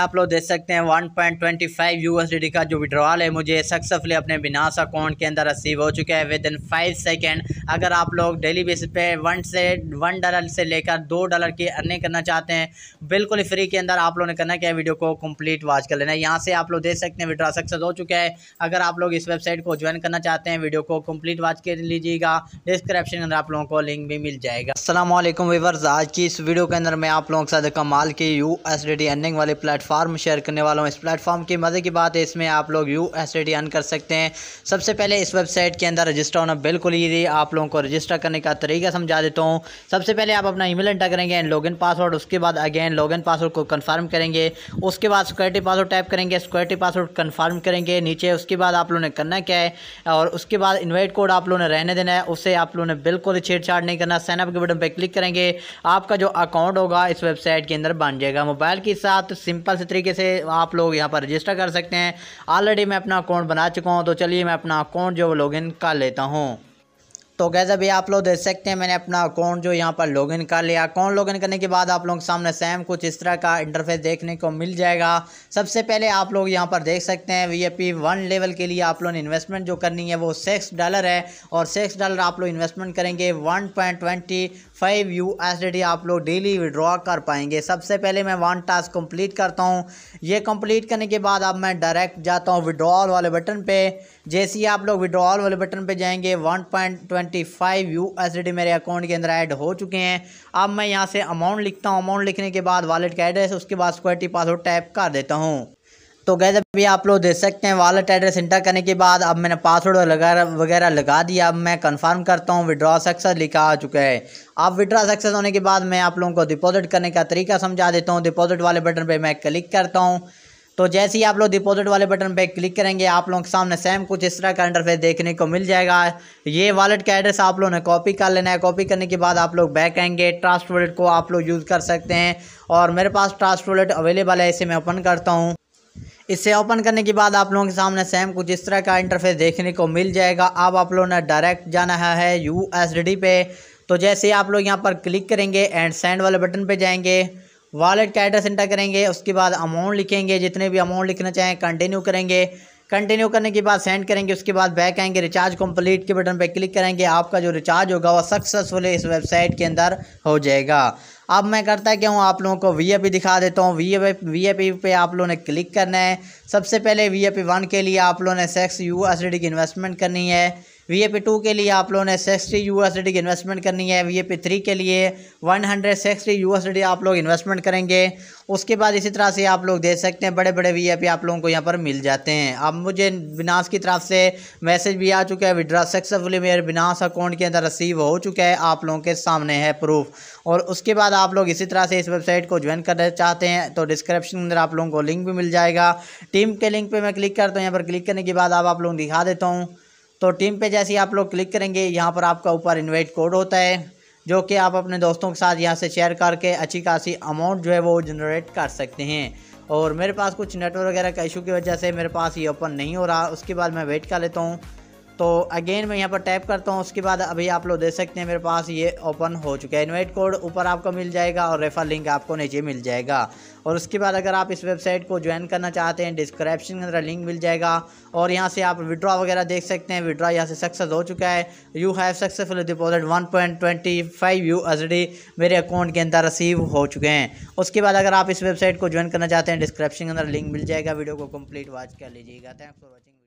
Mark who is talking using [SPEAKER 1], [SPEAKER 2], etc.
[SPEAKER 1] आप लोग देख सकते हैं 1.25 पॉइंट ट्वेंटी फाइव का जो विड्रॉल है मुझे सक्सेसफुली अपने बिनास अकाउंट के अंदर रसीव हो चुका है विद इन फाइव सेकेंड अगर आप लोग डेली बेसिस पे वन से वन डॉलर से लेकर दो डॉलर की अर्निंग करना चाहते हैं बिल्कुल फ्री के अंदर आप लोगों ने करना क्या है वीडियो को कंप्लीट वॉच कर लेना है यहाँ से आप लोग देख सकते हैं विड्रॉ सक्सेस हो चुका है अगर आप लोग इस वेबसाइट को ज्वाइन करना चाहते हैं वीडियो को कम्प्लीट वॉच कर लीजिएगा डिस्क्रिप्शन के अंदर आप लोगों को लिंक भी मिल जाएगा असलम वीवर्स आज की इस वीडियो के अंदर मैं आप लोगों के साथ कमाल की यू एस अर्निंग वाले प्लेटफॉर्म प्लेटफार्म शेयर करने वाला हूँ इस प्लेटफार्म की मज़े की बात है इसमें आप लोग यू एस अन कर सकते हैं सबसे पहले इस वेबसाइट के अंदर रजिस्टर होना बिल्कुल ईजी आप लोगों को रजिस्टर करने का तरीका समझा देता हूँ सबसे पहले आप अपना ईमेल एंटर करेंगे एंड लॉगिन पासवर्ड उसके बाद अगेन लॉगिन पासवर्ड को कन्फर्म करेंगे उसके बाद सिक्योरिटी पासवर्ड टाइप करेंगे सिक्योरिटी पासवर्ड कन्फर्म करेंगे नीचे उसके बाद आप लोगों ने करना क्या है और उसके बाद इन्वाइट कोड आप लोगों ने रहने देना है उससे आप लोगों ने बिल्कुल छेड़छाड़ नहीं करना साइनअप के बटन पर क्लिक करेंगे आपका जो अकाउंट होगा इस वेबसाइट के अंदर बन जाएगा मोबाइल के साथ सिंपल से तरीके से आप लोग यहाँ पर रजिस्टर कर सकते हैं ऑलरेडी मैं अपना अकाउंट बना चुका हूँ तो चलिए मैं अपना अकाउंट जो लॉगिन कर लेता हूँ तो गैज़ अभी आप लोग देख सकते हैं मैंने अपना अकाउंट जो यहाँ पर लॉगिन कर लिया अकाउंट लॉगिन करने के बाद आप लोगों के सामने सेम कुछ इस तरह का इंटरफेस देखने को मिल जाएगा सबसे पहले आप लोग यहाँ पर देख सकते हैं V A P one level के लिए आप लोगों ने इन्वेस्टमेंट जो करनी है वो सिक्स डॉलर है और सिक्स डॉलर आप लोग इन्वेस्टमेंट करेंगे one point twenty five U S D आप लोग डेली विड्रॉ कर पाएंगे सबसे पहले मैं वन टास्क कम्प्लीट करता हूँ ये कम्प्लीट करने के बाद अब मैं डायरेक्ट जाता हूँ विड्रॉल वाले बटन पर जैसे ही आप लोग विड्रॉल वाले बटन पर जाएंगे one point twenty twenty five U मेरे अकाउंट के अंदर ऐड हो चुके हैं अब मैं यहाँ से अमाउंट लिखता हूँ अमाउंट लिखने के बाद वालेट का एड्रेस उसके बाद सिक्योरिटी पासवर्ड टाइप कर देता हूँ तो गैज अभी आप लोग देख सकते हैं वॉलेट एड्रेस इंटर करने के बाद अब मैंने पासवर्ड वगैरह लगा दिया अब मैं कंफर्म करता हूँ विड्रॉ सक्सेस लिखा आ चुका है अब विड्रॉ सक्सेस होने के बाद मैं आप लोगों को डिपॉजिट करने का तरीका समझा देता हूँ डिपॉजिट वाले बटन पर मैं क्लिक करता हूँ तो जैसे ही आप लोग डिपॉजिट वाले बटन पे क्लिक करेंगे आप लोगों के सामने सेम कुछ इस तरह का इंटरफेस देखने को मिल जाएगा ये वॉलेट का एड्रेस आप लोगों ने कॉपी कर लेना है कॉपी करने के बाद आप लोग बैक आएंगे ट्रास्ट वॉलेट को आप लोग यूज़ कर सकते हैं और मेरे पास ट्रास्ट वॉलेट अवेलेबल है इसे मैं ओपन करता हूँ इसे ओपन करने के बाद आप लोगों के सामने सेम कुछ इस तरह का इंटरफेस देखने को मिल जाएगा अब आप लोगों ने डायरेक्ट जाना है यू पे तो जैसे ही आप लोग यहाँ पर क्लिक करेंगे एंड सेंड वाले बटन पर जाएंगे वॉलेट का एड्रेस इंटर करेंगे उसके बाद अमाउंट लिखेंगे जितने भी अमाउंट लिखना चाहें कंटिन्यू करेंगे कंटिन्यू करने के बाद सेंड करेंगे उसके बाद बैक आएंगे रिचार्ज कंप्लीट के बटन पर क्लिक करेंगे आपका जो रिचार्ज होगा वो सक्सेसफुली इस वेबसाइट के अंदर हो जाएगा अब मैं करता क्या हूँ आप लोगों को वी ए पी दिखा देता हूँ V A V A P पे आप लोगों ने क्लिक करना है सबसे पहले वी ए पी वन के लिए आप लोगों ने सेक्स यू एस डी की इन्वेस्टमेंट करनी है वी ए पी टू के लिए आप लोगों ने सिक्सटी यू एस डी की इन्वेस्टमेंट करनी है वी ए पी थ्री के लिए one hundred sixty U S D आप लोग इन्वेस्टमेंट करेंगे उसके बाद इसी तरह से आप लोग दे सकते हैं बड़े बड़े वी ए पी आप लोगों को यहाँ पर मिल जाते हैं अब मुझे बिनास की तरफ से मैसेज भी आ चुका है विड्रा सक्सेसफुली मेरे बिनास अकाउंट के अंदर रिसीव हो चुका है आप लोगों के सामने है प्रूफ और उसके बाद आप लोग इसी तरह से इस वेबसाइट को ज्वाइन करना चाहते हैं तो डिस्क्रिप्शन के अंदर आप लोगों को लिंक भी मिल जाएगा टीम के लिंक पर मैं क्लिक करता हूँ यहाँ पर क्लिक करने के बाद आप, आप लोग दिखा देता हूँ तो टीम पे जैसे ही आप लोग क्लिक करेंगे यहाँ पर आपका ऊपर इन्वाइट कोड होता है जो कि आप अपने दोस्तों के साथ यहाँ से शेयर करके अच्छी खासी अमाउंट जो है वो जनरेट कर सकते हैं और मेरे पास कुछ नेटवर्क वगैरह का इशू की वजह से मेरे पास ये ओपन नहीं हो रहा उसके बाद मैं वेट कर लेता हूँ तो अगेन मैं यहाँ पर टैप करता हूँ उसके बाद अभी आप लोग देख सकते हैं मेरे पास ये ओपन हो चुका है इन्वाइट कोड ऊपर आपको मिल जाएगा और रेफर लिंक आपको नीचे मिल जाएगा और उसके बाद अगर आप इस वेबसाइट को ज्वाइन करना चाहते हैं डिस्क्रिप्शन के अंदर लिंक मिल जाएगा और यहाँ से आप विड्रॉ वगैरह देख सकते हैं विड्रॉ यहाँ से सक्सेस हो चुका है you have successful deposit one point twenty five U S D मेरे अकाउंट के अंदर रिसीव हो चुके हैं उसके बाद अगर आप इस वेबसाइट को ज्वाइन करना चाहते हैं डिस्क्रिप्शन के अंदर लिंक मिल जाएगा वीडियो को कम्प्लीट वॉच कर लीजिएगा थैंक फॉर वॉचिंग